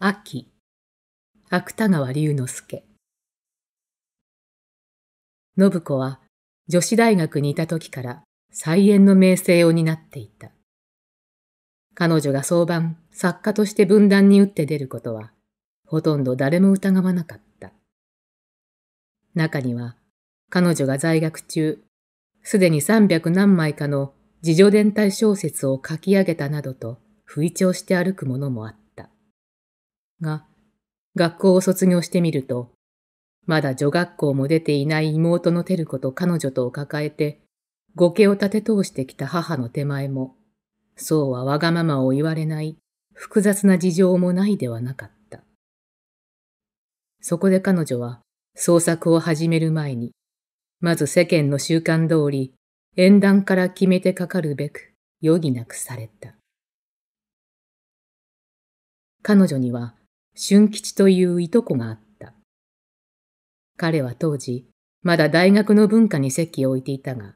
秋芥川龍之介信子は女子大学にいた時から菜園の名声を担っていた。彼女が早晩作家として分断に打って出ることはほとんど誰も疑わなかった。中には彼女が在学中、すでに300何枚かの自助伝体小説を書き上げたなどと吹聴して歩くものもあった。が、学校を卒業してみると、まだ女学校も出ていない妹のテル子と彼女とを抱えて、後家を立て通してきた母の手前も、そうはわがままを言われない複雑な事情もないではなかった。そこで彼女は創作を始める前に、まず世間の習慣通り、縁談から決めてかかるべく余儀なくされた。彼女には春吉といういとこがあった。彼は当時、まだ大学の文化に席を置いていたが、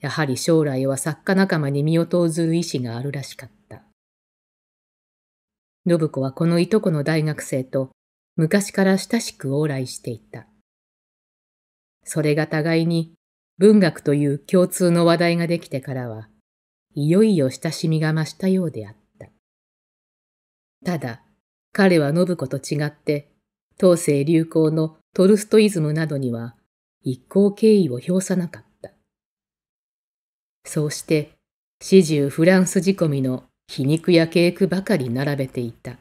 やはり将来は作家仲間に身を投ずる意志があるらしかった。信子はこのいとこの大学生と昔から親しく往来していた。それが互いに文学という共通の話題ができてからは、いよいよ親しみが増したようであった。ただ、彼は信子と違って、当世流行のトルストイズムなどには一向敬意を表さなかった。そうして、始終フランス仕込みの皮肉やケーばかり並べていた。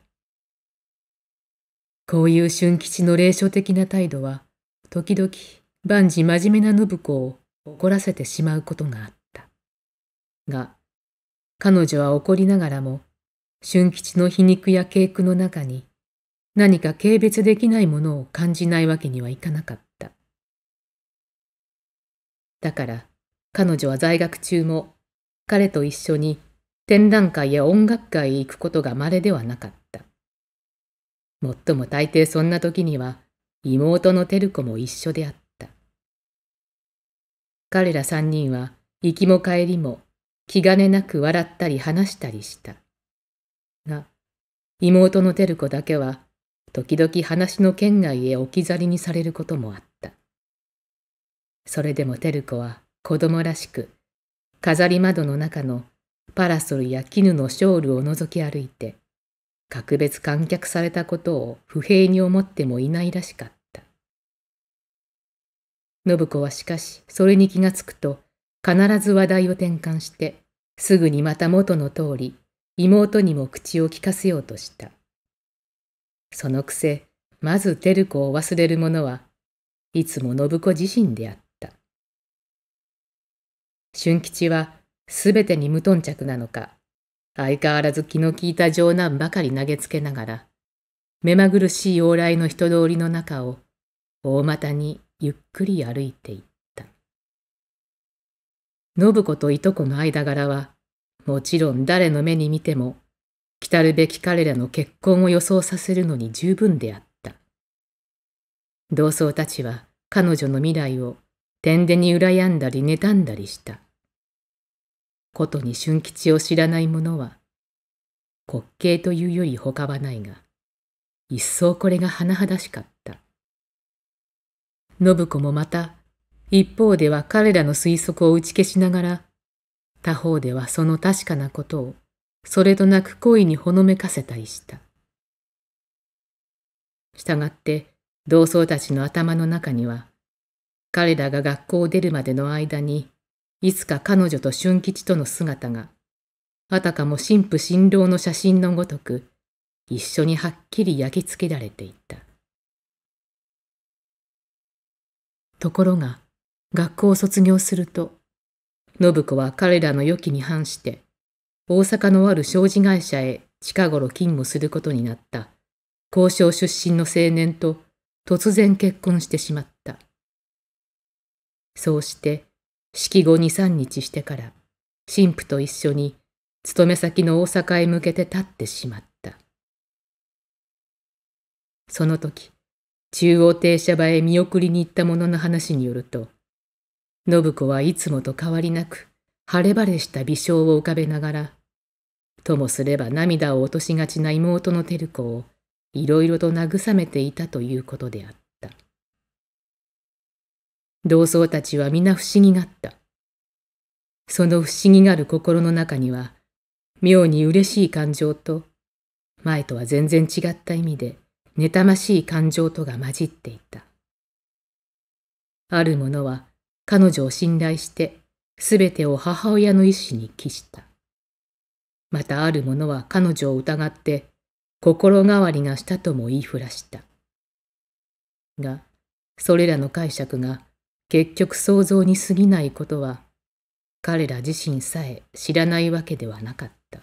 こういう春吉の霊障的な態度は、時々万事真面目な信子を怒らせてしまうことがあった。が、彼女は怒りながらも、春吉の皮肉や稽古の中に何か軽蔑できないものを感じないわけにはいかなかった。だから彼女は在学中も彼と一緒に展覧会や音楽会へ行くことが稀ではなかった。もっとも大抵そんな時には妹の照子も一緒であった。彼ら三人は行きも帰りも気兼ねなく笑ったり話したりした。妹の照子だけは時々話の圏外へ置き去りにされることもあったそれでも照子は子供らしく飾り窓の中のパラソルや絹のショールを覗き歩いて格別観客されたことを不平に思ってもいないらしかった信子はしかしそれに気がつくと必ず話題を転換してすぐにまた元の通り妹にも口を利かせようとした。そのくせ、まず照子を忘れる者はいつも信子自身であった。俊吉はすべてに無頓着なのか、相変わらず気の利いた冗談ばかり投げつけながら、目まぐるしい往来の人通りの中を大股にゆっくり歩いていった。信子といとこの間柄はもちろん誰の目に見ても、来たるべき彼らの結婚を予想させるのに十分であった。同窓たちは彼女の未来を天でに羨んだり妬んだりした。ことに春吉を知らない者は、滑稽というより他はないが、一層これが甚だしかった。信子もまた、一方では彼らの推測を打ち消しながら、他方ではその確かなことを、それとなく恋にほのめかせたりした。従って、同窓たちの頭の中には、彼らが学校を出るまでの間に、いつか彼女と春吉との姿が、あたかも神父新郎の写真のごとく、一緒にはっきり焼き付けられていた。ところが、学校を卒業すると、信子は彼らの予期に反して、大阪のある商事会社へ近頃勤務することになった、交渉出身の青年と突然結婚してしまった。そうして、式後二三日してから、神父と一緒に勤め先の大阪へ向けて立ってしまった。その時、中央停車場へ見送りに行った者の話によると、信子はいつもと変わりなく、晴れ晴れした微笑を浮かべながら、ともすれば涙を落としがちな妹の照子をいろいろと慰めていたということであった。同窓たちは皆不思議がった。その不思議がる心の中には、妙に嬉しい感情と、前とは全然違った意味で、妬ましい感情とが混じっていた。ある者は、彼女を信頼して、すべてを母親の意志に帰した。またある者は彼女を疑って、心変わりがしたとも言いふらした。が、それらの解釈が結局想像に過ぎないことは、彼ら自身さえ知らないわけではなかった。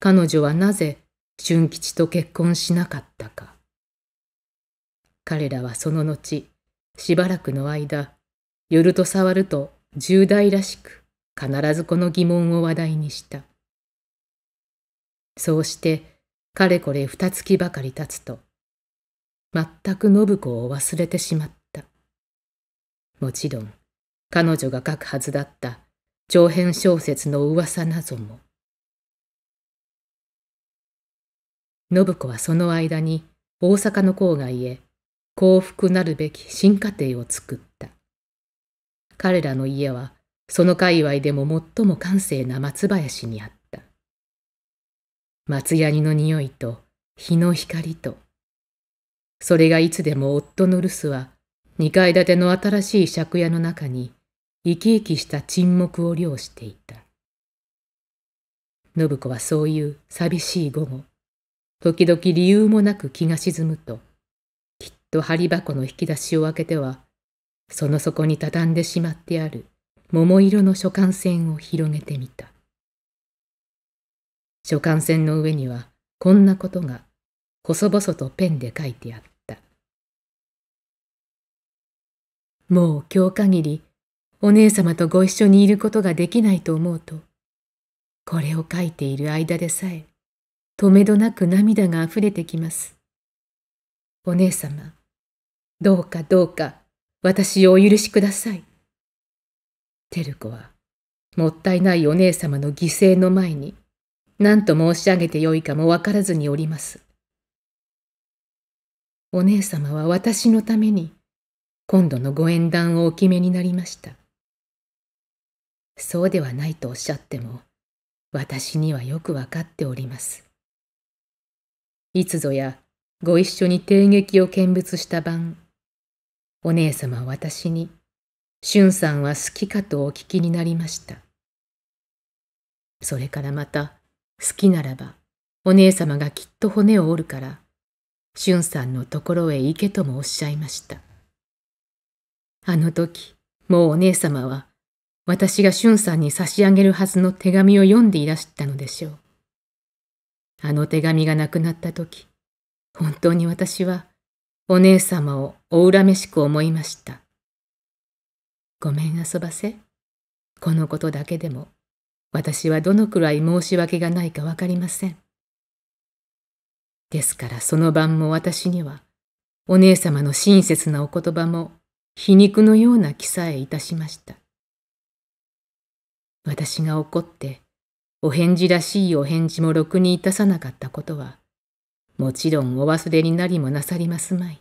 彼女はなぜ春吉と結婚しなかったか。彼らはその後、しばらくの間、寄ると触ると重大らしく、必ずこの疑問を話題にした。そうして、かれこれ二月ばかり経つと、全く信子を忘れてしまった。もちろん、彼女が書くはずだった長編小説の噂なぞも。信子はその間に大阪の郊外へ幸福なるべき新家庭を作った。彼らの家は、その界隈でも最も閑静な松林にあった。松ヤニの匂いと、日の光と、それがいつでも夫の留守は、二階建ての新しい借家の中に、生き生きした沈黙を漁していた。信子はそういう寂しい午後、時々理由もなく気が沈むと、と針箱の引き出しを開けては、その底に畳んでしまってある桃色の書簡線を広げてみた。書簡線の上にはこんなことが細々とペンで書いてあった。もう今日限りお姉様とご一緒にいることができないと思うと、これを書いている間でさえ、とめどなく涙があふれてきます。お姉様、どうかどうか私をお許しください。照子は、もったいないお姉様の犠牲の前に、何と申し上げてよいかもわからずにおります。お姉様は私のために、今度のご縁談をお決めになりました。そうではないとおっしゃっても、私にはよくわかっております。いつぞやご一緒に帝劇を見物した晩、お姉様は私に、俊さんは好きかとお聞きになりました。それからまた、好きならば、お姉様がきっと骨を折るから、俊さんのところへ行けともおっしゃいました。あの時、もうお姉様は、私が俊さんに差し上げるはずの手紙を読んでいらしたのでしょう。あの手紙がなくなった時、本当に私はお姉様をお恨めしく思いました。ごめん遊ばせ。このことだけでも、私はどのくらい申し訳がないかわかりません。ですからその晩も私には、お姉様の親切なお言葉も、皮肉のような気さえいたしました。私が怒って、お返事らしいお返事もろくにいたさなかったことは、もちろんお忘れになりもなさりますまい。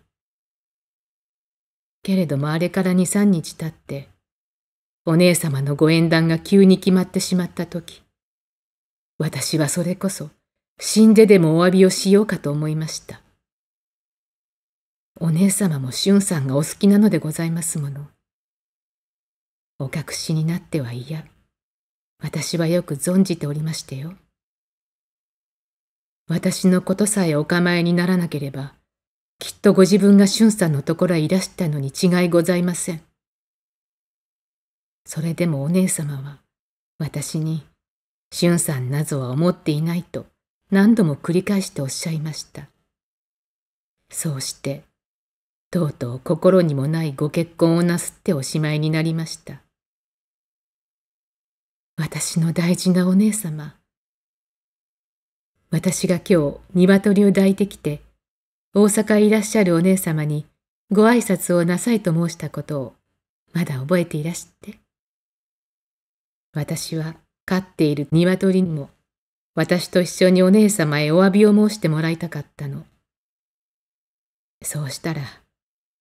けれどもあれから二三日経って、お姉様のご縁談が急に決まってしまった時、私はそれこそ死んででもお詫びをしようかと思いました。お姉様も俊さんがお好きなのでございますもの。お隠しになってはいや、私はよく存じておりましてよ。私のことさえお構いにならなければ、きっとご自分が俊さんのところへいらしたのに違いございません。それでもお姉様は、私に、俊さんなぞは思っていないと何度も繰り返しておっしゃいました。そうして、とうとう心にもないご結婚をなすっておしまいになりました。私の大事なお姉様、私が今日鶏を抱いてきて、大阪へいらっしゃるお姉様にご挨拶をなさいと申したことを、まだ覚えていらして。私は飼っている鶏にも、私と一緒にお姉様へお詫びを申してもらいたかったの。そうしたら、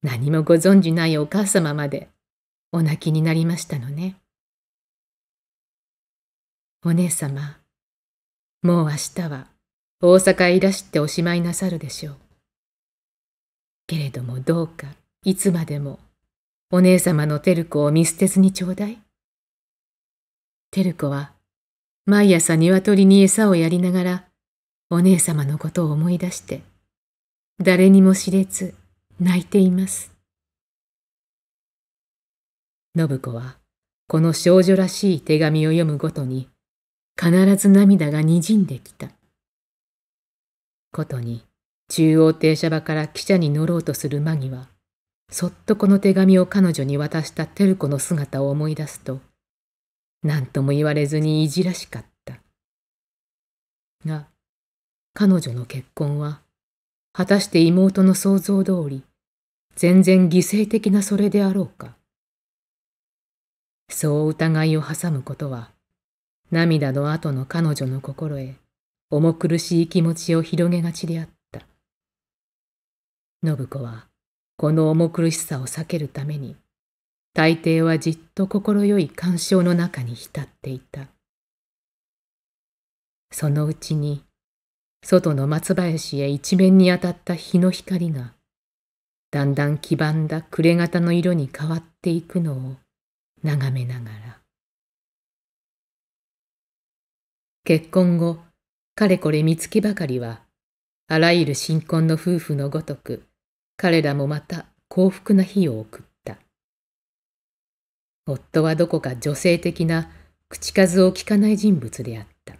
何もご存じないお母様まで、お泣きになりましたのね。お姉様、もう明日は大阪へいらしておしまいなさるでしょう。けれどもどうかいつまでもお姉様の照子を見捨てずにちょうだい。照子は毎朝鶏に餌をやりながらお姉様のことを思い出して誰にも知れず泣いています。信子はこの少女らしい手紙を読むごとに必ず涙がにじんできた。ことに中央停車場から汽車に乗ろうとする間際そっとこの手紙を彼女に渡したテル子の姿を思い出すと何とも言われずにいじらしかったが彼女の結婚は果たして妹の想像通り全然犠牲的なそれであろうかそう疑いを挟むことは涙の後の彼女の心へ重苦しい気持ちを広げがちであった。信子は、この重苦しさを避けるために、大抵はじっと快い鑑賞の中に浸っていた。そのうちに、外の松林へ一面に当たった日の光が、だんだん黄ばんだ暮れ方の色に変わっていくのを眺めながら。結婚後、かれこれ見つけばかりは、あらゆる新婚の夫婦のごとく、彼らもまた幸福な日を送った。夫はどこか女性的な口数を聞かない人物であった。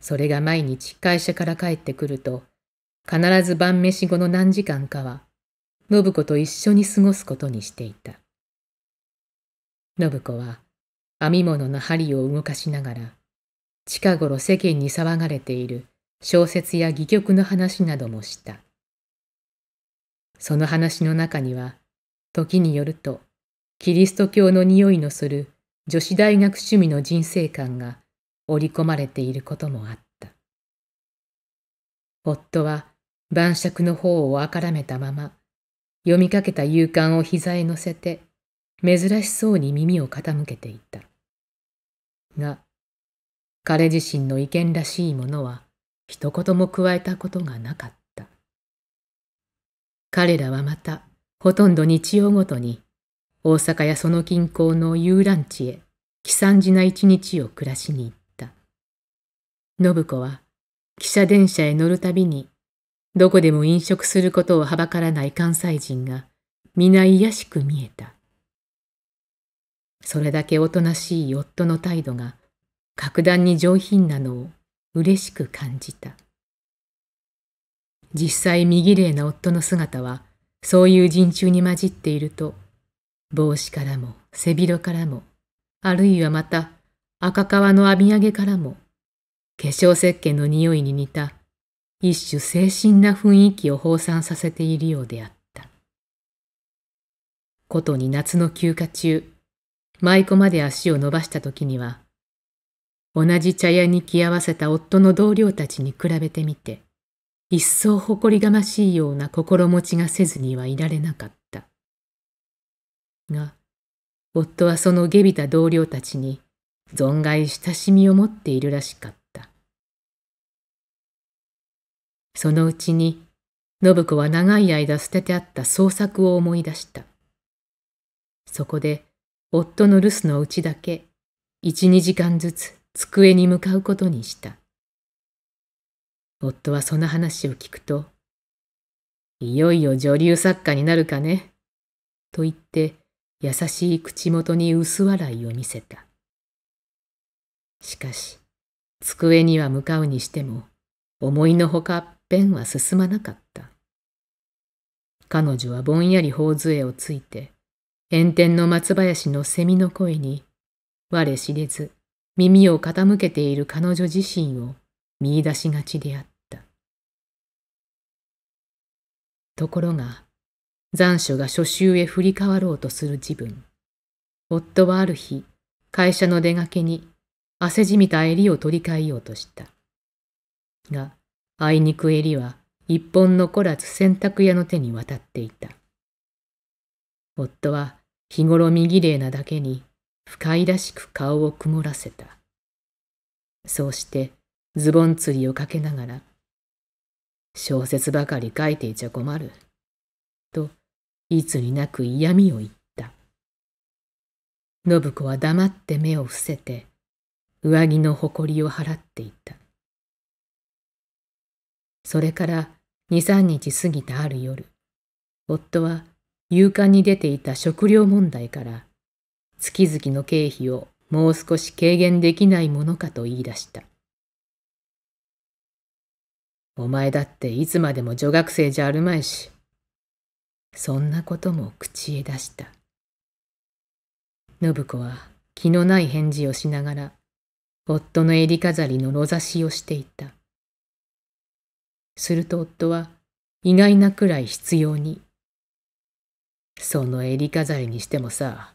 それが毎日会社から帰ってくると、必ず晩飯後の何時間かは、信子と一緒に過ごすことにしていた。信子は編み物の針を動かしながら、近頃世間に騒がれている小説や戯曲の話などもした。その話の中には、時によると、キリスト教の匂いのする女子大学趣味の人生観が織り込まれていることもあった。夫は晩酌の方をあからめたまま、読みかけた勇敢を膝へ乗せて、珍しそうに耳を傾けていた。が、彼自身の意見らしいものは一言も加えたことがなかった。彼らはまたほとんど日曜ごとに大阪やその近郊の遊覧地へ悲惨じな一日を暮らしに行った。信子は汽車電車へ乗るたびにどこでも飲食することをはばからない関西人が皆癒しく見えた。それだけおとなしい夫の態度が格段に上品なのを嬉しく感じた。実際身綺麗な夫の姿はそういう人中に混じっていると帽子からも背広からもあるいはまた赤皮の網上げからも化粧石鹸の匂いに似た一種精神な雰囲気を放散させているようであった。ことに夏の休暇中舞妓まで足を伸ばした時には同じ茶屋に着合わせた夫の同僚たちに比べてみて、一層誇りがましいような心持ちがせずにはいられなかった。が、夫はその下びた同僚たちに、存外親しみを持っているらしかった。そのうちに、信子は長い間捨ててあった創作を思い出した。そこで、夫の留守のうちだけ、一、二時間ずつ机に向かうことにした。夫はその話を聞くと、いよいよ女流作家になるかね、と言って優しい口元に薄笑いを見せた。しかし、机には向かうにしても、思いのほかペンは進まなかった。彼女はぼんやり頬杖をついて、炎天の松林の蝉の声に、我知れず耳を傾けている彼女自身を見いだしがちであった。ところが、残暑が初秋へ振り返ろうとする自分。夫はある日、会社の出がけに汗じみた襟を取り替えようとした。が、あいにく襟は一本残らず洗濯屋の手に渡っていた。夫は日頃身綺麗なだけに不快らしく顔を曇らせた。そうしてズボン釣りをかけながら、小説ばかり書いていちゃ困る。と、いつになく嫌味を言った。信子は黙って目を伏せて、上着の誇りを払っていた。それから二三日過ぎたある夜、夫は勇敢に出ていた食料問題から月々の経費をもう少し軽減できないものかと言い出した。お前だっていつまでも女学生じゃあるまいし。そんなことも口へ出した。信子は気のない返事をしながら、夫の襟飾りのろ差しをしていた。すると夫は意外なくらい必要に。その襟飾りにしてもさ、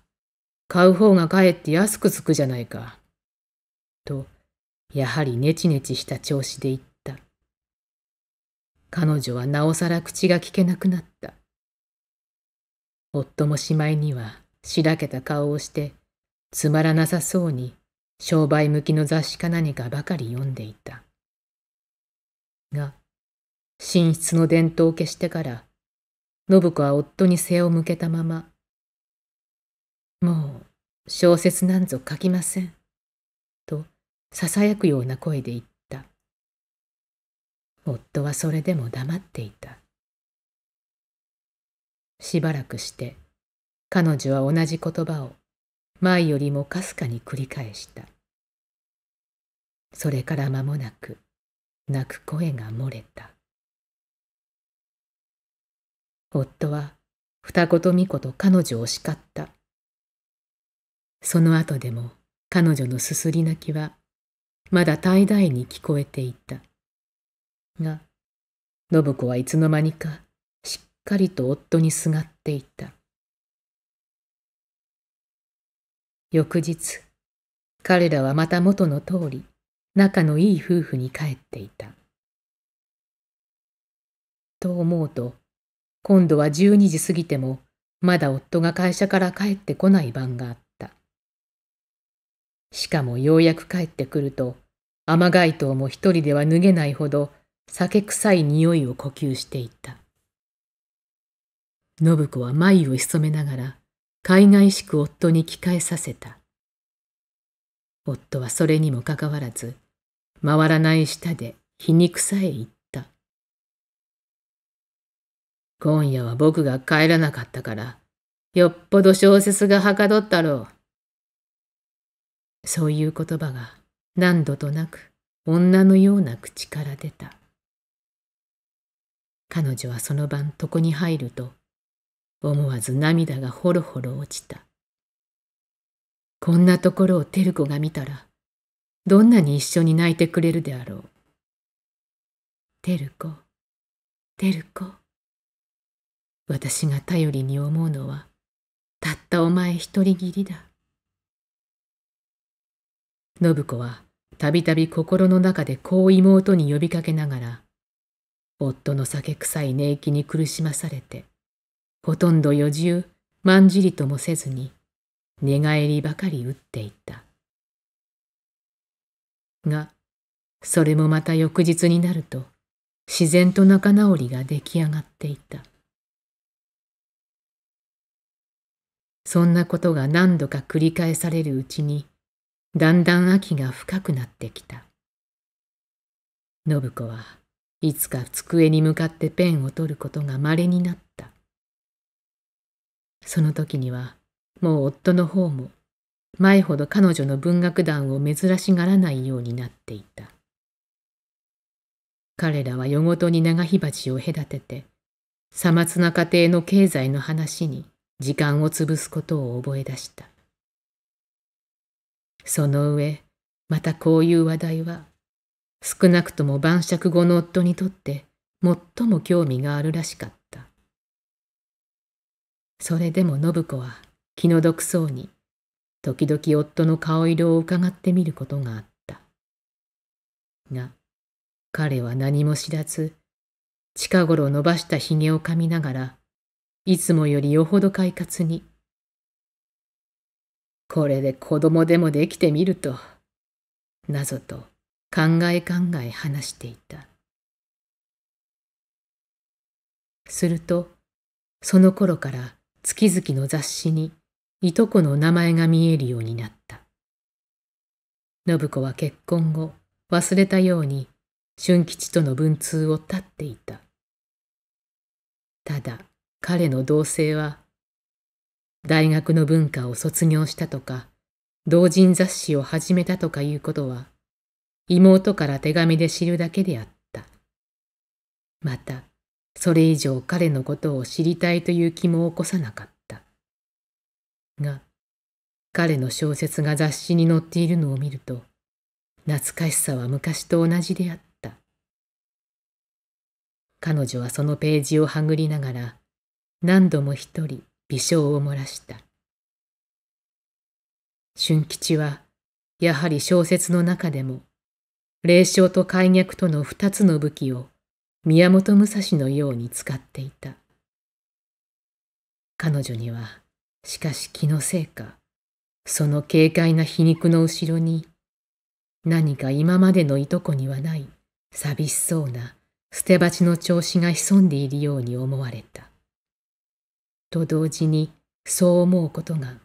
買う方がかえって安くつくじゃないか。と、やはりネチネチした調子で言った。彼女はなおさら口が聞けなくなった。夫もしまいにはしらけた顔をして、つまらなさそうに商売向きの雑誌か何かばかり読んでいた。が、寝室の電灯を消してから、信子は夫に背を向けたまま、もう小説なんぞ書きません。とささやくような声で言った。夫はそれでも黙っていた。しばらくして彼女は同じ言葉を前よりもかすかに繰り返した。それから間もなく泣く声が漏れた。夫は二言三言彼女を叱った。その後でも彼女のすすり泣きはまだ怠大に聞こえていた。が、信子はいつの間にかしっかりと夫にすがっていた。翌日、彼らはまた元の通り仲のいい夫婦に帰っていた。と思うと、今度は12時過ぎてもまだ夫が会社から帰ってこない晩があった。しかもようやく帰ってくると、雨街灯も一人では脱げないほど酒臭い匂いを呼吸していた。信子は眉を潜めながら、海外しく夫に着替えさせた。夫はそれにもかかわらず、回らない舌で皮肉さえ言った。今夜は僕が帰らなかったから、よっぽど小説がはかどったろう。そういう言葉が何度となく女のような口から出た。彼女はその晩床に入ると思わず涙がほろほろ落ちた。こんなところを照子が見たらどんなに一緒に泣いてくれるであろう。照子、照子。私が頼りに思うのはたったお前一人きりだ。信子はたびたび心の中でこう妹に呼びかけながら、夫の酒臭い寝息に苦しまされて、ほとんど余中、まんじりともせずに、寝返りばかり打っていた。が、それもまた翌日になると、自然と仲直りが出来上がっていた。そんなことが何度か繰り返されるうちに、だんだん秋が深くなってきた信子はいつか机に向かってペンを取ることがまれになったその時にはもう夫の方も前ほど彼女の文学団を珍しがらないようになっていた彼らは夜ごとに長火鉢を隔ててさまつな家庭の経済の話に時間を潰すことを覚え出したその上、またこういう話題は、少なくとも晩酌後の夫にとって最も興味があるらしかった。それでも信子は気の毒そうに、時々夫の顔色を伺ってみることがあった。が、彼は何も知らず、近頃伸ばしたひげを噛みながら、いつもよりよほど快活にこれで子供でもできてみると、なぞと考え考え話していた。すると、その頃から月々の雑誌にいとこの名前が見えるようになった。信子は結婚後、忘れたように春吉との文通を立っていた。ただ、彼の同棲は大学の文化を卒業したとか、同人雑誌を始めたとかいうことは、妹から手紙で知るだけであった。また、それ以上彼のことを知りたいという気も起こさなかった。が、彼の小説が雑誌に載っているのを見ると、懐かしさは昔と同じであった。彼女はそのページをはぐりながら、何度も一人、微笑を漏らした春吉はやはり小説の中でも霊障と開虐との二つの武器を宮本武蔵のように使っていた彼女にはしかし気のせいかその軽快な皮肉の後ろに何か今までのいとこにはない寂しそうな捨て鉢の調子が潜んでいるように思われたと同時にそう思うことが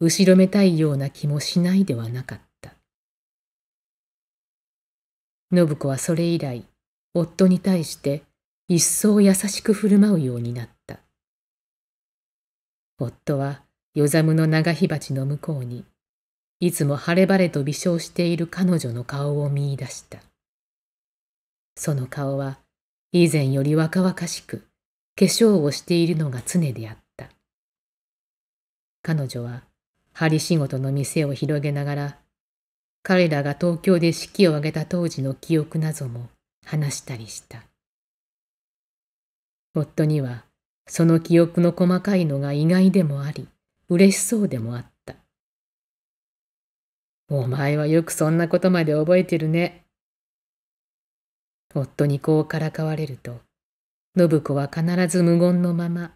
後ろめたいような気もしないではなかった。信子はそれ以来夫に対して一層優しく振る舞うようになった。夫は夜寒の長火鉢の向こうにいつも晴れ晴れと微笑している彼女の顔を見いだした。その顔は以前より若々しく化粧をしているのが常であった。彼女は針仕事の店を広げながら、彼らが東京で式を挙げた当時の記憶なども話したりした。夫にはその記憶の細かいのが意外でもあり、嬉しそうでもあった。お前はよくそんなことまで覚えてるね。夫にこうからかわれると、信子は必ず無言のまま、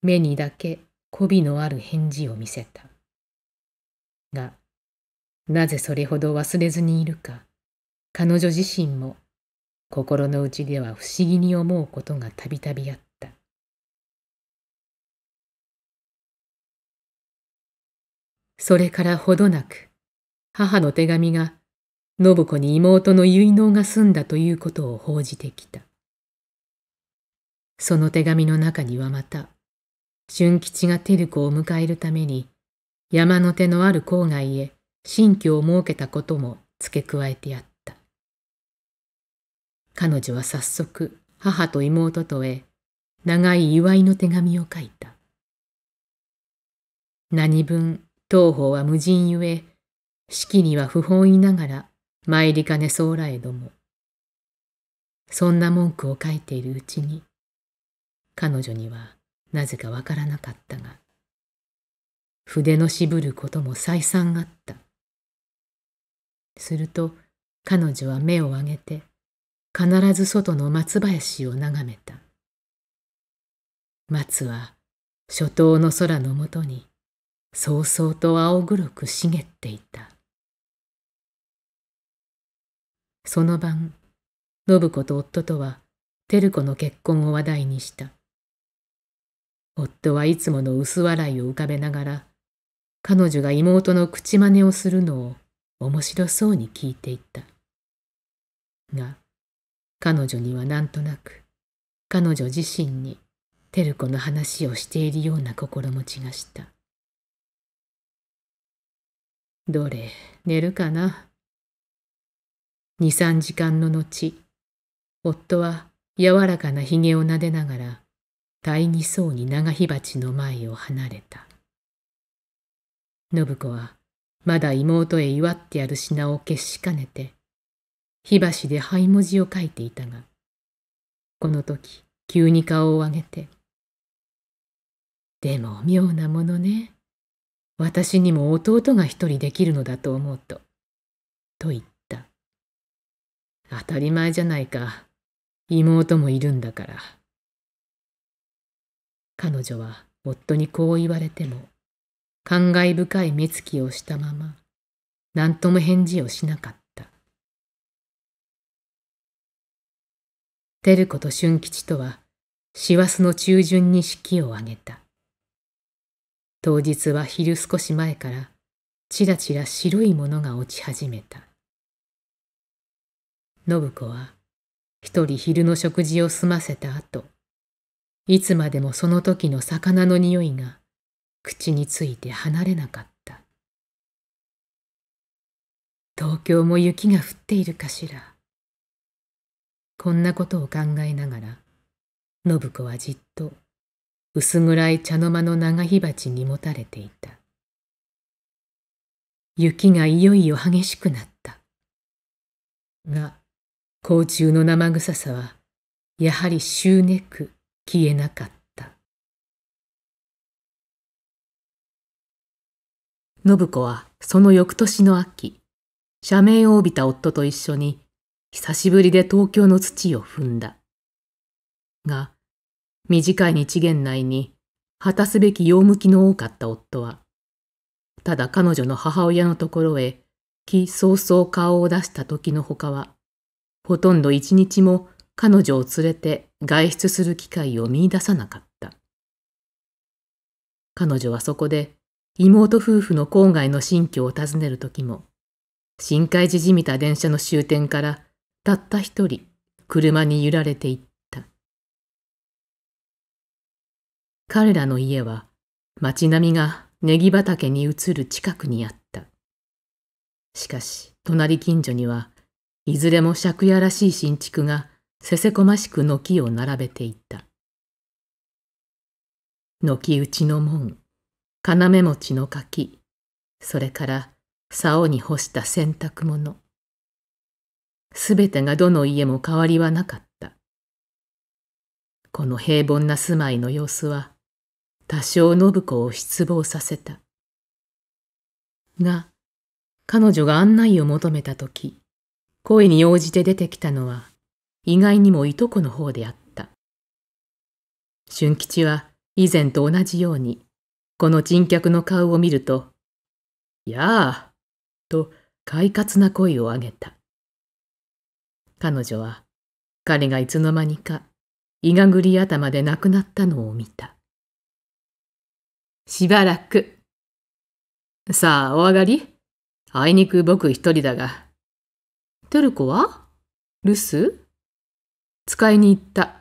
目にだけ媚びのある返事を見せた。が、なぜそれほど忘れずにいるか、彼女自身も心の内では不思議に思うことがたびたびあった。それからほどなく、母の手紙が、信子に妹の結納が済んだということを報じてきた。その手紙の中にはまた、春吉が照子を迎えるために、山の手のある郊外へ新居を設けたことも付け加えてやった。彼女は早速、母と妹とへ、長い祝いの手紙を書いた。何分、当方は無人ゆえ、四季には不本意ながら、参りかねらえども。そんな文句を書いているうちに、彼女にはなぜかわからなかったが筆の渋ることも再三あったすると彼女は目を上げて必ず外の松林を眺めた松は初冬の空のもとにそうそうと青黒く茂っていたその晩信子と夫とは照子の結婚を話題にした夫はいつもの薄笑いを浮かべながら、彼女が妹の口真似をするのを面白そうに聞いていた。が、彼女にはなんとなく、彼女自身に、照子の話をしているような心持ちがした。どれ、寝るかな。二三時間の後、夫は柔らかなひげをなでながら大義そうに長火鉢の前を離れた信子はまだ妹へ祝ってある品を消しかねて火箸で灰文字を書いていたがこの時急に顔を上げて「でも妙なものね私にも弟が一人できるのだと思うと」と言った「当たり前じゃないか妹もいるんだから」彼女は夫にこう言われても、感慨深い目つきをしたまま、何とも返事をしなかった。照子と俊吉とは、師走の中旬に式を挙げた。当日は昼少し前から、ちらちら白いものが落ち始めた。信子は、一人昼の食事を済ませた後、いつまでもその時の魚の匂いが口について離れなかった東京も雪が降っているかしらこんなことを考えながら信子はじっと薄暗い茶の間の長火鉢にもたれていた雪がいよいよ激しくなったが甲虫の生臭さはやはり執ネク。消えなかった信子はその翌年の秋社名を帯びた夫と一緒に久しぶりで東京の土を踏んだが短い日限内に果たすべき用向きの多かった夫はただ彼女の母親のところへ気早々顔を出した時のほかはほとんど一日も彼女を連れて外出する機会を見いださなかった。彼女はそこで妹夫婦の郊外の新居を訪ねる時も、深海寺じみた電車の終点からたった一人車に揺られていった。彼らの家は街並みがネギ畑に移る近くにあった。しかし隣近所にはいずれも借家らしい新築がせせこましく軒を並べていった。軒打ちの門、要持ちの柿、それから竿に干した洗濯物。すべてがどの家も変わりはなかった。この平凡な住まいの様子は、多少信子を失望させた。が、彼女が案内を求めた時、声に応じて出てきたのは、意外にもいとこの方であった。俊吉は以前と同じように、この人客の顔を見ると、やあと快活な声を上げた。彼女は彼がいつの間にかいがぐり頭で亡くなったのを見た。しばらく。さあ、お上がり。あいにく僕一人だが。トルコは留守使いに行った。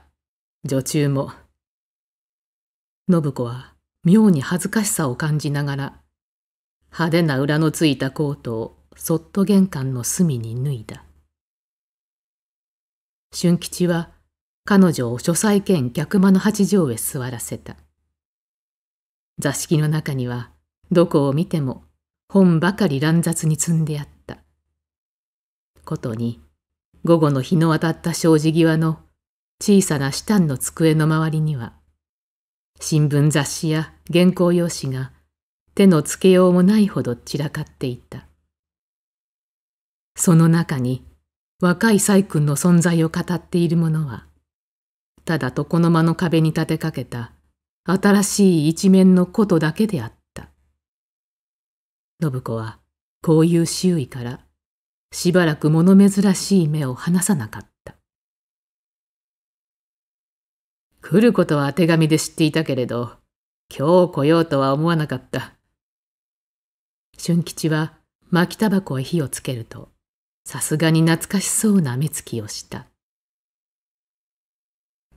女中も。信子は妙に恥ずかしさを感じながら、派手な裏のついたコートをそっと玄関の隅に脱いだ。俊吉は彼女を書斎兼逆間の八丈へ座らせた。座敷の中にはどこを見ても本ばかり乱雑に積んであった。ことに午後の日の当たった障子際の小さな下の机の周りには、新聞雑誌や原稿用紙が手のつけようもないほど散らかっていた。その中に若い細君の存在を語っているものは、ただ床の間の壁に立てかけた新しい一面のことだけであった。信子はこういう周囲からしばらく物珍しい目を離さなかった。来ることは手紙で知っていたけれど、今日来ようとは思わなかった。俊吉は巻きタバコへ火をつけると、さすがに懐かしそうな目つきをした。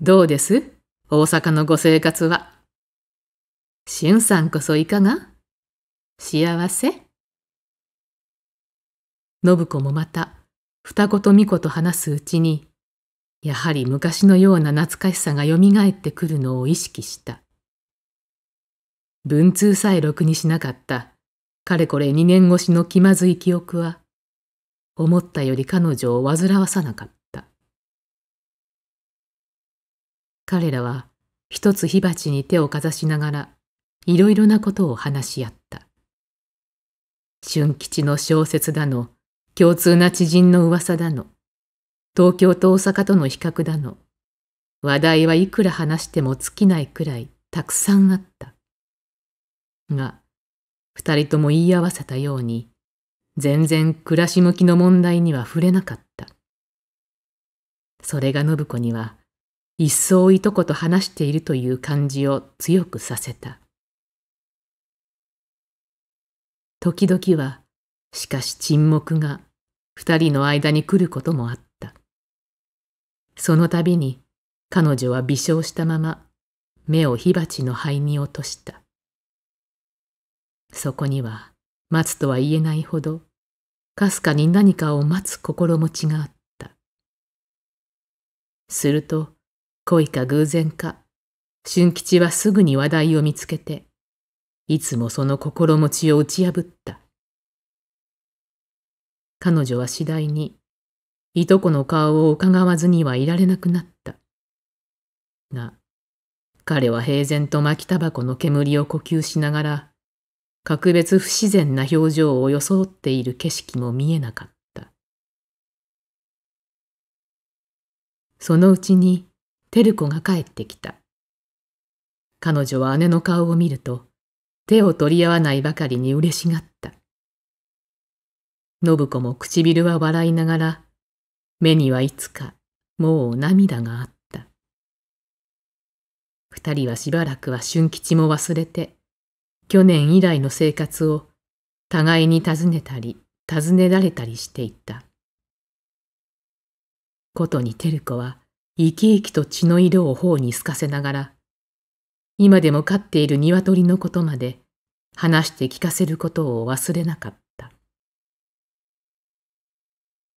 どうです大阪のご生活は。俊さんこそいかが幸せ信子もまた、双子と巫女と話すうちに、やはり昔のような懐かしさがよみがえってくるのを意識した。文通さえろくにしなかった、かれこれ二年越しの気まずい記憶は、思ったより彼女を煩わさなかった。彼らは、一つ火鉢に手をかざしながら、いろいろなことを話し合った。春吉の小説だの、共通な知人の噂だの、東京と大阪との比較だの、話題はいくら話しても尽きないくらいたくさんあった。が、二人とも言い合わせたように、全然暮らし向きの問題には触れなかった。それが信子には、一層いとこと話しているという感じを強くさせた。時々は、しかし沈黙が二人の間に来ることもあった。その度に彼女は微笑したまま目を火鉢の灰に落とした。そこには待つとは言えないほどかすかに何かを待つ心持ちがあった。すると恋か偶然か俊吉はすぐに話題を見つけていつもその心持ちを打ち破った。彼女は次第に、いとこの顔を伺わずにはいられなくなった。が、彼は平然と巻きタバコの煙を呼吸しながら、格別不自然な表情を装っている景色も見えなかった。そのうちに、テル子が帰ってきた。彼女は姉の顔を見ると、手を取り合わないばかりに嬉しがった。信子も唇は笑いながら、目にはいつかもう涙があった。二人はしばらくは春吉も忘れて、去年以来の生活を互いに尋ねたり、尋ねられたりしていた。ことに照子は生き生きと血の色を頬に透かせながら、今でも飼っている鶏のことまで話して聞かせることを忘れなかった。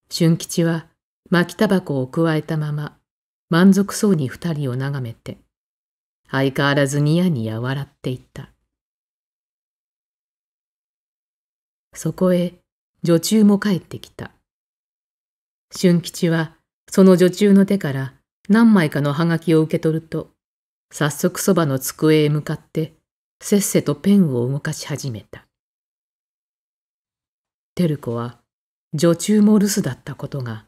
春吉は巻きタバコをくわえたまま満足そうに二人を眺めて相変わらずニヤニヤ笑っていたそこへ女中も帰ってきた春吉はその女中の手から何枚かのはがきを受け取ると早速そばの机へ向かってせっせとペンを動かし始めた照子は女中も留守だったことが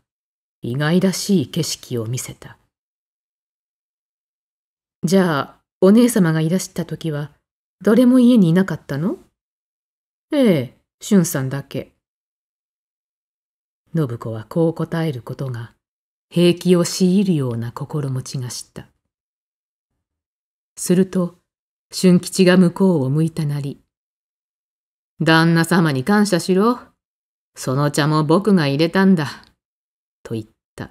意外らしい景色を見せた。じゃあ、お姉様がいらした時は、誰も家にいなかったのええ、俊さんだけ。信子はこう答えることが、平気を強いるような心持ちがした。すると、俊吉が向こうを向いたなり、旦那様に感謝しろ。その茶も僕が入れたんだ。と言った。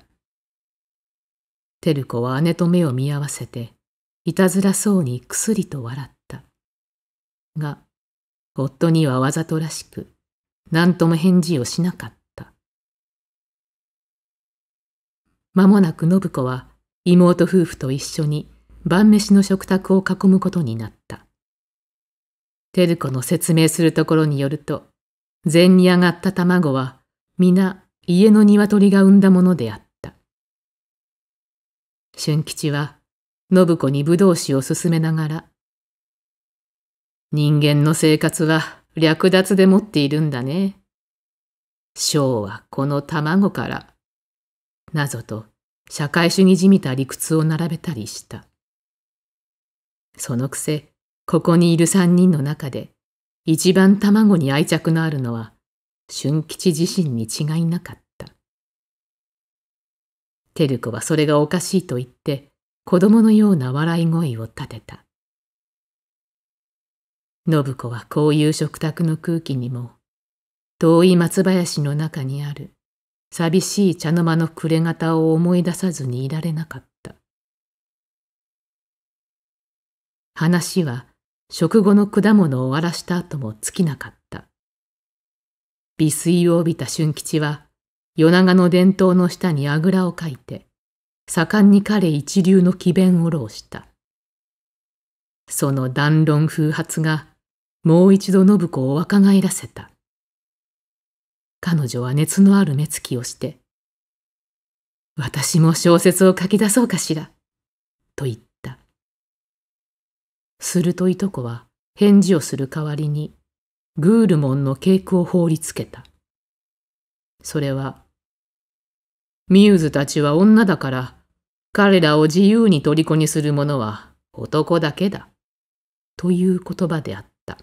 テル子は姉と目を見合わせて、いたずらそうにくすりと笑った。が、夫にはわざとらしく、何とも返事をしなかった。間もなく信子は妹夫婦と一緒に晩飯の食卓を囲むことになった。照子の説明するところによると、全に上がった卵は皆家の鶏が産んだものであった。俊吉は信子にぶどう酒を勧めながら、人間の生活は略奪でもっているんだね。章はこの卵から、なぞと社会主義じみた理屈を並べたりした。そのくせ、ここにいる三人の中で、一番卵に愛着のあるのは春吉自身に違いなかった。照子はそれがおかしいと言って子供のような笑い声を立てた。信子はこういう食卓の空気にも遠い松林の中にある寂しい茶の間の暮れ方を思い出さずにいられなかった。話は食後の果物をわらした後も尽きなかった。美水を帯びた春吉は、夜長の伝統の下にあぐらをかいて、盛んに彼一流の奇弁を浪した。その談論風発が、もう一度信子を若返らせた。彼女は熱のある目つきをして、私も小説を書き出そうかしら、と言った。するといとこは返事をする代わりにグールモンの警句を放りつけた。それは、ミューズたちは女だから、彼らを自由に虜にする者は男だけだ。という言葉であった。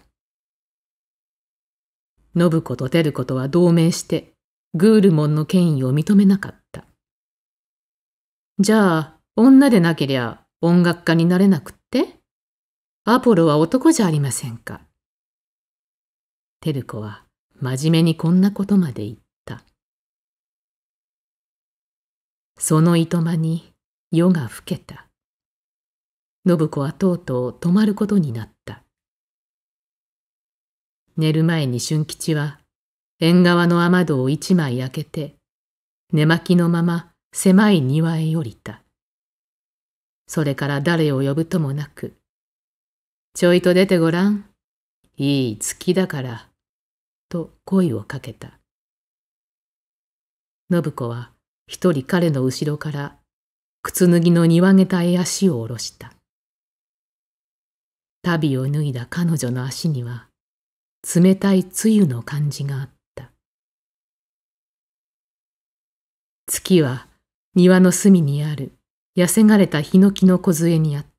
信子と照子とは同盟して、グールモンの権威を認めなかった。じゃあ、女でなけりゃ音楽家になれなくってアポロは男じゃありませんか。テルコは真面目にこんなことまで言った。そのいとまに夜が更けた。信子はとうとう泊まることになった。寝る前に俊吉は縁側の雨戸を一枚開けて、寝巻きのまま狭い庭へ降りた。それから誰を呼ぶともなく、ちょいと出てごらん。いい月だから。と声をかけた。信子は一人彼の後ろから靴脱ぎの庭げた絵足を下ろした。足袋を脱いだ彼女の足には冷たい露の感じがあった。月は庭の隅にある痩せがれたヒノキの小杖にあった。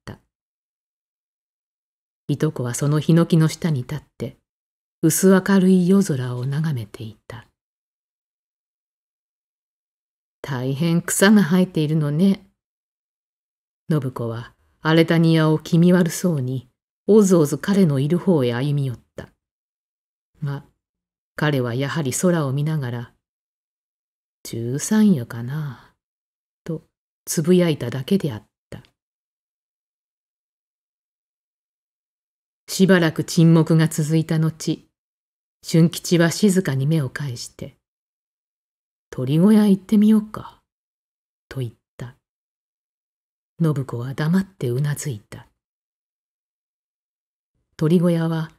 いとこはそのヒノキの下に立って薄明るい夜空を眺めていた大変草が生えているのね信子は荒れた庭を気味悪そうにおずおず彼のいる方へ歩み寄ったが彼はやはり空を見ながら「十三夜かな」とつぶやいただけであったしばらく沈黙が続いた後、春吉は静かに目を返して、鳥小屋行ってみようか、と言った。信子は黙ってうなずいた。鳥小屋は、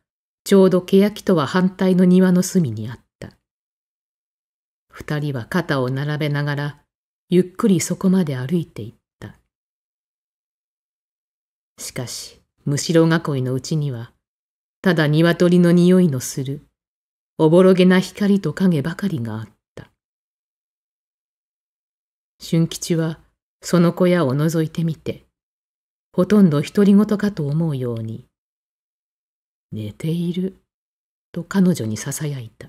ちょうど欅とは反対の庭の隅にあった。二人は肩を並べながら、ゆっくりそこまで歩いていった。しかし、むしろ囲いのうちには、ただ鶏の匂いのする、おぼろげな光と影ばかりがあった。春吉は、その小屋を覗いてみて、ほとんど独り言かと思うように、寝ている、と彼女に囁いた。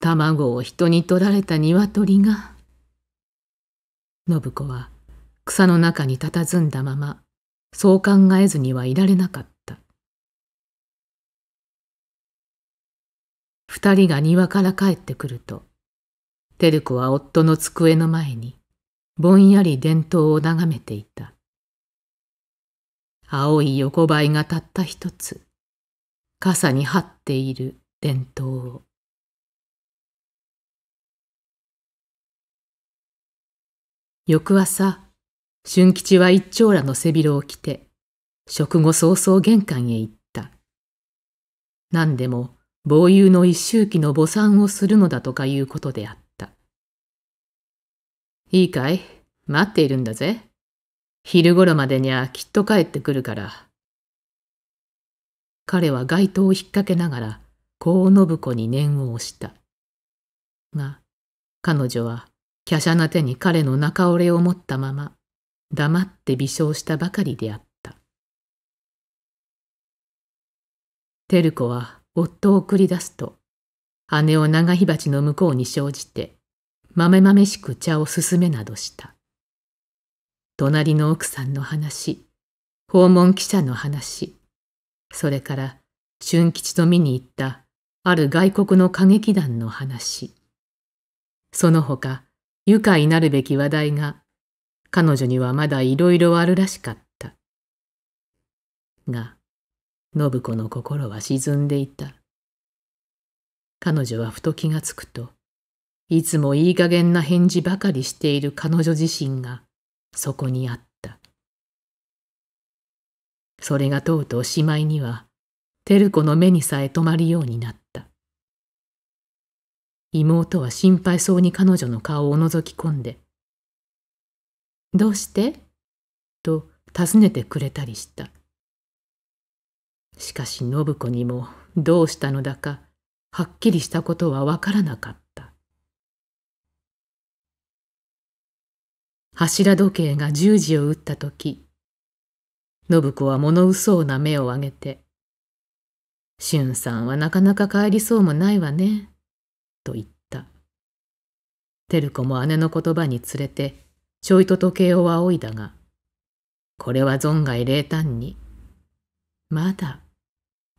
卵を人に取られた鶏が、信子は、草の中に佇んだままそう考えずにはいられなかった二人が庭から帰ってくると照子は夫の机の前にぼんやり伝統を眺めていた青い横ばいがたった一つ傘に張っている伝統を翌朝俊吉は一丁羅の背広を着て、食後早々玄関へ行った。何でも、防友の一周期の母産をするのだとかいうことであった。いいかい待っているんだぜ。昼頃までにゃきっと帰ってくるから。彼は街灯を引っ掛けながら、こう信子に念を押した。が、彼女は、華奢な手に彼の中折れを持ったまま、黙って微笑したばかりであった。テル子は夫を送り出すと、姉を長火鉢の向こうに生じて、まめまめしく茶をすめなどした。隣の奥さんの話、訪問記者の話、それから春吉と見に行ったある外国の歌劇団の話、その他愉快なるべき話題が彼女にはまだいろいろあるらしかった。が、信子の心は沈んでいた。彼女はふと気がつくと、いつもいい加減な返事ばかりしている彼女自身がそこにあった。それがとうとうしまいには、照子の目にさえ止まるようになった。妹は心配そうに彼女の顔を覗き込んで、どうしてと尋ねてくれたりした。しかし信子にもどうしたのだかはっきりしたことはわからなかった。柱時計が十時を打った時信子は物うそうな目を上げて「しゅんさんはなかなか帰りそうもないわね」と言った照子も姉の言葉につれてちょいと時計を仰いだが、これは存外冷淡に、まだ、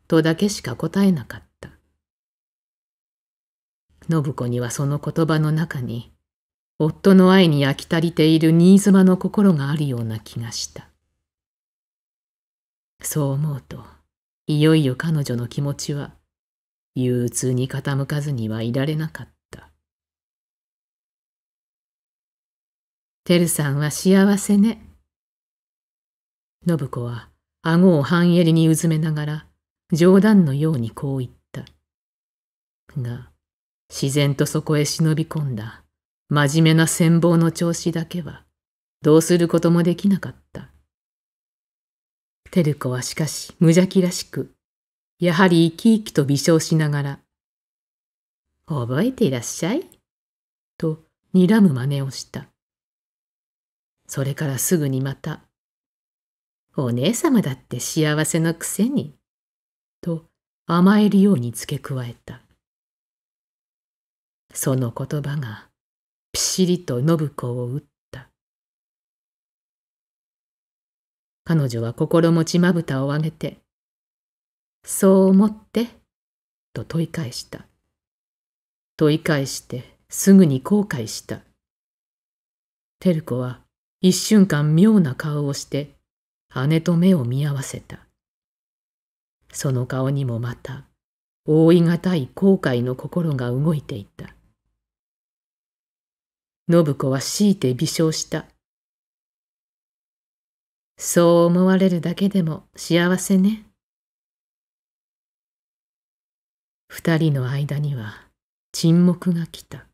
とだけしか答えなかった。信子にはその言葉の中に、夫の愛に飽き足りている新妻の心があるような気がした。そう思うと、いよいよ彼女の気持ちは、憂鬱に傾かずにはいられなかった。てるさんは幸せね。信子は顎を半襟にうずめながら冗談のようにこう言った。が、自然とそこへ忍び込んだ真面目な戦望の調子だけはどうすることもできなかった。テル子はしかし無邪気らしく、やはり生き生きと微笑しながら、覚えていらっしゃいと睨む真似をした。それからすぐにまた、お姉様だって幸せのくせに、と甘えるように付け加えた。その言葉が、ぴしりと信子を打った。彼女は心持ちまぶたを上げて、そう思って、と問い返した。問い返して、すぐに後悔した。照子は一瞬間妙な顔をして姉と目を見合わせたその顔にもまた覆いがたい後悔の心が動いていた信子は強いて微笑したそう思われるだけでも幸せね二人の間には沈黙が来た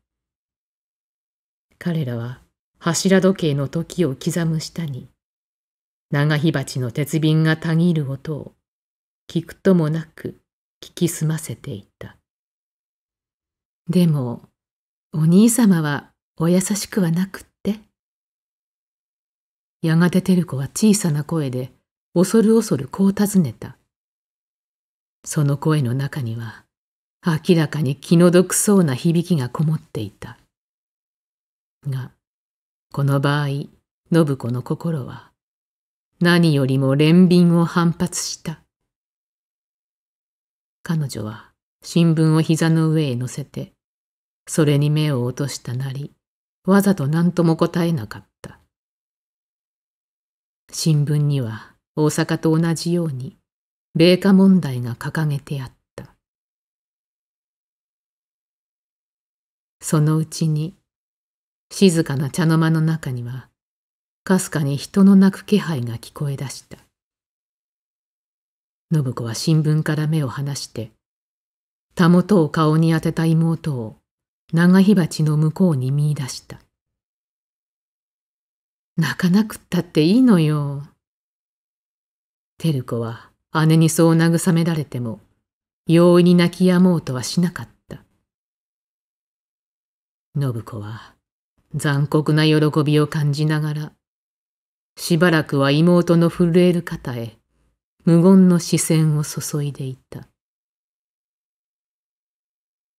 彼らは柱時計の時を刻む下に、長火鉢の鉄瓶がたぎる音を、聞くともなく聞き済ませていた。でも、お兄様はお優しくはなくって。やがて照子は小さな声で、恐る恐るこう尋ねた。その声の中には、明らかに気の毒そうな響きがこもっていた。が、この場合、信子の心は、何よりも憐憫を反発した。彼女は新聞を膝の上へ乗せて、それに目を落としたなり、わざと何とも答えなかった。新聞には大阪と同じように、米花問題が掲げてあった。そのうちに静かな茶の間の中には、かすかに人の泣く気配が聞こえ出した。信子は新聞から目を離して、たもとを顔に当てた妹を長火鉢の向こうに見出した。泣かなくったっていいのよ。照子は姉にそう慰められても、容易に泣き止もうとはしなかった。信子は残酷な喜びを感じながら、しばらくは妹の震える肩へ無言の視線を注いでいった。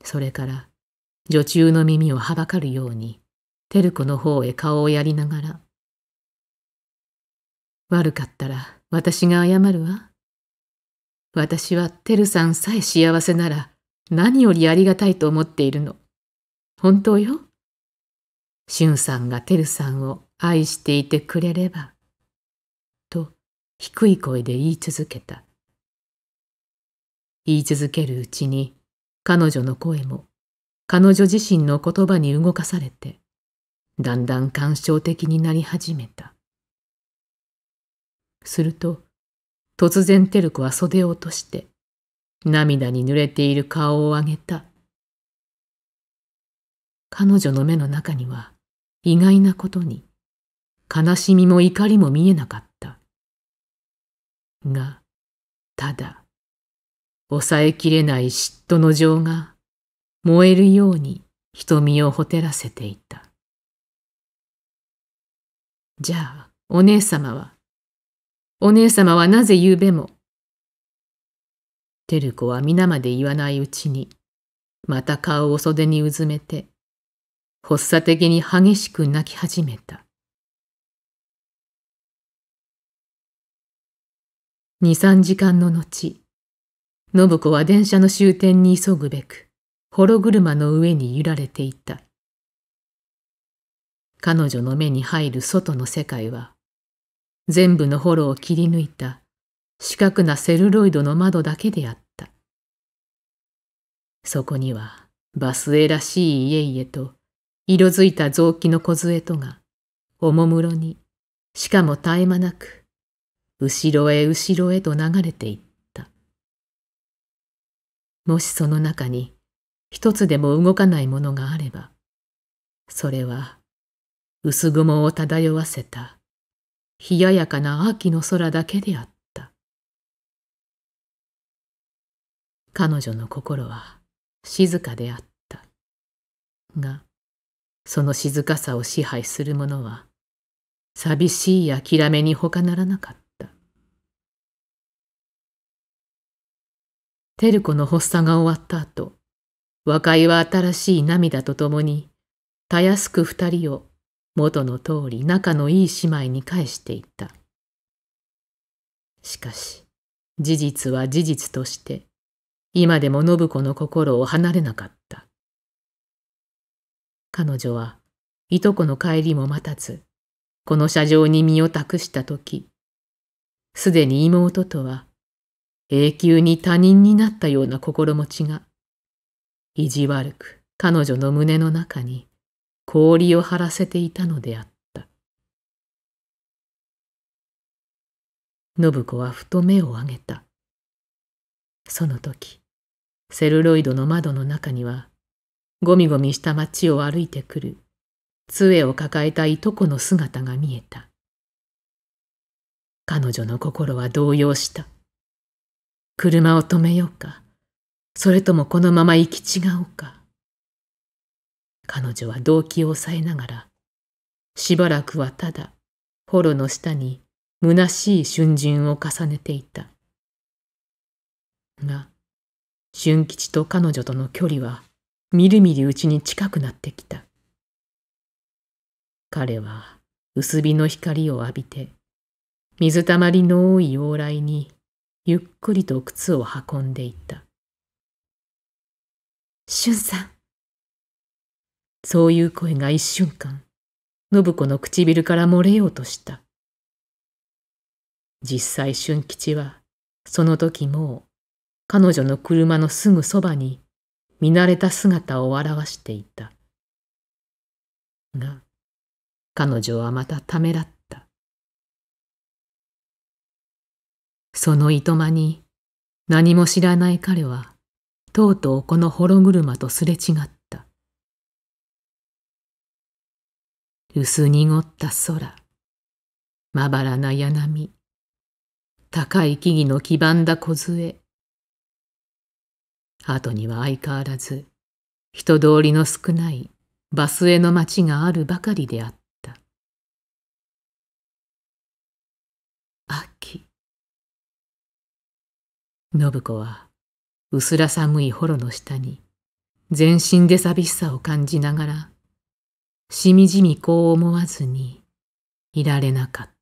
それから、女中の耳をはばかるように、照子の方へ顔をやりながら、悪かったら私が謝るわ。私はてるさんさえ幸せなら何よりありがたいと思っているの。本当よ。しゅんさんがてるさんを愛していてくれれば、と低い声で言い続けた。言い続けるうちに彼女の声も彼女自身の言葉に動かされて、だんだん感傷的になり始めた。すると、突然テル子は袖を落として、涙に濡れている顔を上げた。彼女の目の中には、意外なことに悲しみも怒りも見えなかったがただ抑えきれない嫉妬の情が燃えるように瞳をほてらせていたじゃあお姉様はお姉様はなぜゆうべも照子は皆まで言わないうちにまた顔を袖にうずめて発作的に激しく泣き始めた。二三時間の後、信子は電車の終点に急ぐべく、ホロ車の上に揺られていた。彼女の目に入る外の世界は、全部のホロを切り抜いた四角なセルロイドの窓だけであった。そこには、バスエらしい家々と、色づいた雑木の梢とが、おもむろに、しかも絶え間なく、後ろへ後ろへと流れていった。もしその中に、一つでも動かないものがあれば、それは、薄雲を漂わせた、冷ややかな秋の空だけであった。彼女の心は静かであった。が、その静かさを支配する者は、寂しい諦めに他ならなかった。テルコの発作が終わった後、和解は新しい涙とともに、たやすく二人を元の通り仲のいい姉妹に返していった。しかし、事実は事実として、今でも信子の心を離れなかった。彼女はいとこの帰りも待たず、この車上に身を託したとき、すでに妹とは永久に他人になったような心持ちが、意地悪く彼女の胸の中に氷を張らせていたのであった。信子はふと目を上げた。その時、セルロイドの窓の中には、ゴミゴミした街を歩いてくる、杖を抱えたいとこの姿が見えた。彼女の心は動揺した。車を止めようか、それともこのまま行き違うか。彼女は動機を抑えながら、しばらくはただ、ホロの下に虚しい春巡を重ねていた。が、春吉と彼女との距離はみるみるうちに近くなってきた。彼は薄日の光を浴びて、水たまりの多い往来にゆっくりと靴を運んでいた。俊さん。そういう声が一瞬間、信子の唇から漏れようとした。実際俊吉は、その時もう、彼女の車のすぐそばに見慣れた姿を表していた。が、彼女はまたためらった。そのいとまに何も知らない彼は、とうとうこのほろ車とすれ違った。薄濁った空、まばらな柳、高い木々の黄ばんだ小杖、後には相変わらず人通りの少ないバスへの町があるばかりであった秋信子は薄ら寒い幌の下に全身で寂しさを感じながらしみじみこう思わずにいられなかった